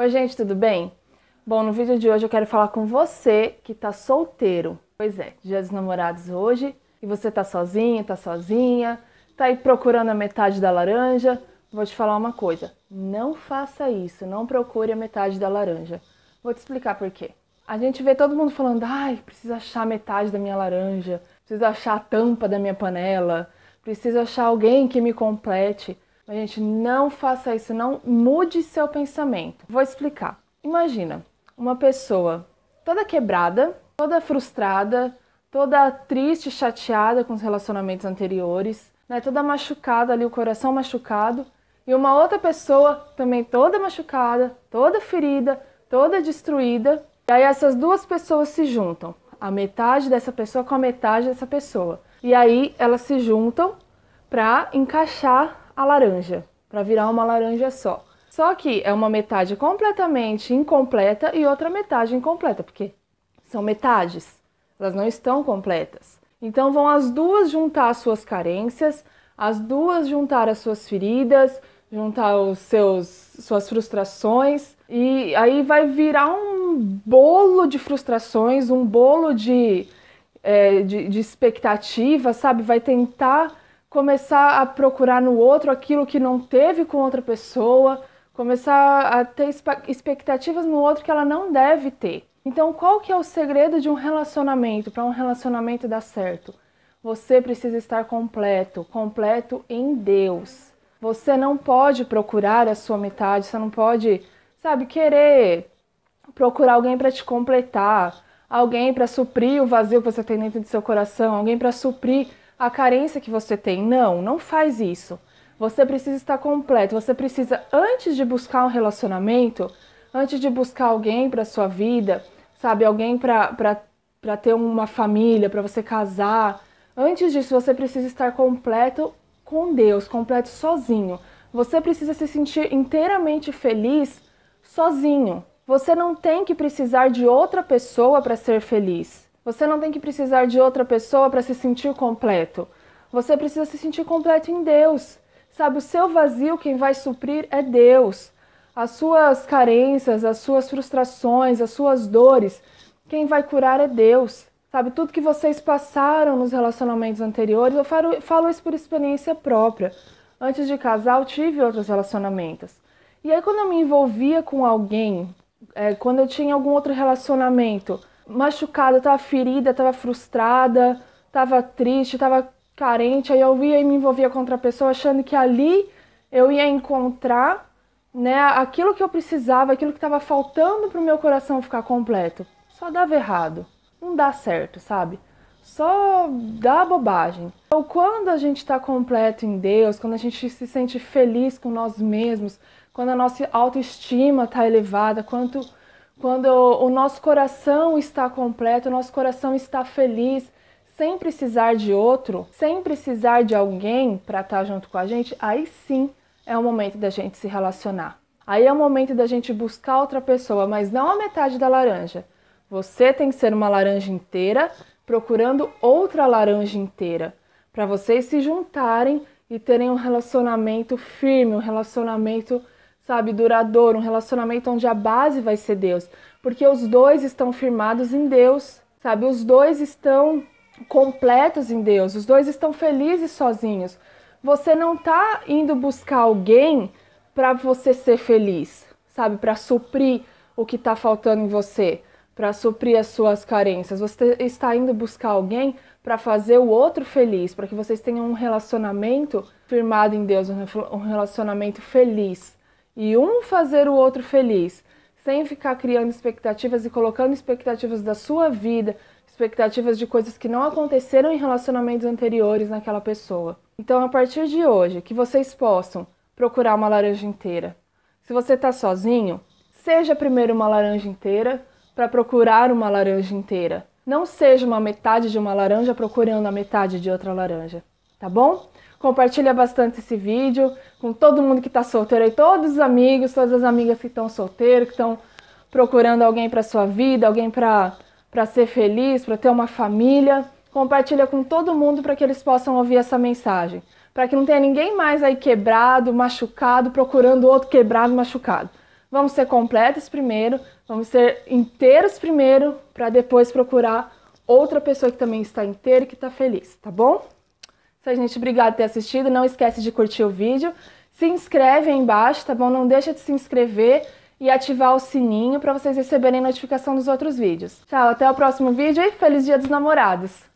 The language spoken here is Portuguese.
Oi, gente, tudo bem? Bom, no vídeo de hoje eu quero falar com você que tá solteiro. Pois é, Dia dos Namorados hoje, e você tá sozinho, tá sozinha, tá aí procurando a metade da laranja. Vou te falar uma coisa, não faça isso, não procure a metade da laranja. Vou te explicar por quê. A gente vê todo mundo falando: "Ai, preciso achar metade da minha laranja, preciso achar a tampa da minha panela, preciso achar alguém que me complete". A gente não faça isso, não mude seu pensamento. Vou explicar. Imagina uma pessoa toda quebrada, toda frustrada, toda triste, chateada com os relacionamentos anteriores, né? Toda machucada ali, o coração machucado, e uma outra pessoa também toda machucada, toda ferida, toda destruída. E aí essas duas pessoas se juntam, a metade dessa pessoa com a metade dessa pessoa. E aí elas se juntam para encaixar a laranja, para virar uma laranja só. Só que é uma metade completamente incompleta e outra metade incompleta, porque são metades, elas não estão completas. Então vão as duas juntar as suas carências, as duas juntar as suas feridas, juntar os seus suas frustrações e aí vai virar um bolo de frustrações, um bolo de, é, de, de expectativa, sabe? Vai tentar começar a procurar no outro aquilo que não teve com outra pessoa, começar a ter expectativas no outro que ela não deve ter. Então, qual que é o segredo de um relacionamento para um relacionamento dar certo? Você precisa estar completo, completo em Deus. Você não pode procurar a sua metade, você não pode, sabe, querer procurar alguém para te completar, alguém para suprir o vazio que você tem dentro do seu coração, alguém para suprir a carência que você tem. Não, não faz isso. Você precisa estar completo. Você precisa, antes de buscar um relacionamento, antes de buscar alguém para sua vida, sabe, alguém para ter uma família, para você casar, antes disso você precisa estar completo com Deus, completo sozinho. Você precisa se sentir inteiramente feliz sozinho. Você não tem que precisar de outra pessoa para ser feliz. Você não tem que precisar de outra pessoa para se sentir completo. Você precisa se sentir completo em Deus. Sabe, o seu vazio, quem vai suprir é Deus. As suas carências, as suas frustrações, as suas dores, quem vai curar é Deus. Sabe, tudo que vocês passaram nos relacionamentos anteriores, eu falo, falo isso por experiência própria. Antes de casar, eu tive outros relacionamentos. E aí, quando eu me envolvia com alguém, é, quando eu tinha algum outro relacionamento, machucada, tava ferida, tava frustrada, tava triste, tava carente. Aí eu via e me envolvia com outra pessoa, achando que ali eu ia encontrar né, aquilo que eu precisava, aquilo que estava faltando para o meu coração ficar completo. Só dava errado, não dá certo, sabe? Só dá bobagem. Então, quando a gente está completo em Deus, quando a gente se sente feliz com nós mesmos, quando a nossa autoestima está elevada, quanto quando o nosso coração está completo, o nosso coração está feliz, sem precisar de outro, sem precisar de alguém para estar tá junto com a gente, aí sim é o momento da gente se relacionar. Aí é o momento da gente buscar outra pessoa, mas não a metade da laranja. Você tem que ser uma laranja inteira procurando outra laranja inteira para vocês se juntarem e terem um relacionamento firme, um relacionamento sabe, duradouro, um relacionamento onde a base vai ser Deus, porque os dois estão firmados em Deus, sabe? Os dois estão completos em Deus, os dois estão felizes sozinhos. Você não tá indo buscar alguém para você ser feliz, sabe? Para suprir o que tá faltando em você, para suprir as suas carências. Você está indo buscar alguém para fazer o outro feliz, para que vocês tenham um relacionamento firmado em Deus, um relacionamento feliz e um fazer o outro feliz, sem ficar criando expectativas e colocando expectativas da sua vida, expectativas de coisas que não aconteceram em relacionamentos anteriores naquela pessoa. Então, a partir de hoje, que vocês possam procurar uma laranja inteira. Se você está sozinho, seja primeiro uma laranja inteira para procurar uma laranja inteira. Não seja uma metade de uma laranja procurando a metade de outra laranja, tá bom? Compartilha bastante esse vídeo com todo mundo que está solteiro aí, todos os amigos, todas as amigas que estão solteiros, que estão procurando alguém para sua vida, alguém para ser feliz, para ter uma família. Compartilha com todo mundo para que eles possam ouvir essa mensagem. Para que não tenha ninguém mais aí quebrado, machucado, procurando outro quebrado, machucado. Vamos ser completos primeiro, vamos ser inteiros primeiro, para depois procurar outra pessoa que também está inteira e que está feliz, tá bom? Então, gente? Obrigado por ter assistido. Não esquece de curtir o vídeo. Se inscreve aí embaixo, tá bom? Não deixa de se inscrever e ativar o sininho para vocês receberem notificação dos outros vídeos. Tchau, até o próximo vídeo e feliz Dia dos Namorados!